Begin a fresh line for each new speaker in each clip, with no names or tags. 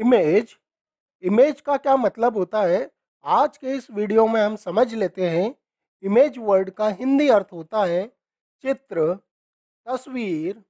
image image का क्या मतलब होता है आज के इस वीडियो में हम समझ लेते हैं इमेज वर्ड का हिंदी अर्थ होता है चित्र तस्वीर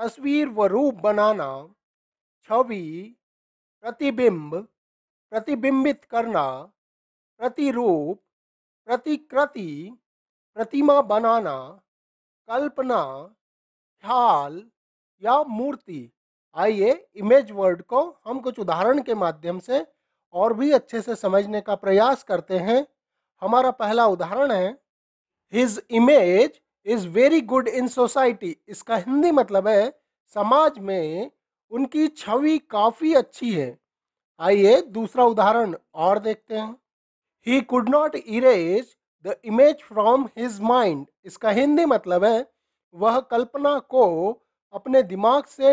तस्वीर व रूप बनाना छवि प्रतिबिंब प्रतिबिंबित करना प्रतिरूप प्रतिकृति प्रतिमा बनाना कल्पना ख्याल या मूर्ति आइए इमेज वर्ड को हम कुछ उदाहरण के माध्यम से और भी अच्छे से समझने का प्रयास करते हैं हमारा पहला उदाहरण है his image is very good in society इसका हिंदी मतलब है समाज में उनकी छवि काफ़ी अच्छी है आइए दूसरा उदाहरण और देखते हैं he could not erase the image from his mind इसका हिंदी मतलब है वह कल्पना को अपने दिमाग से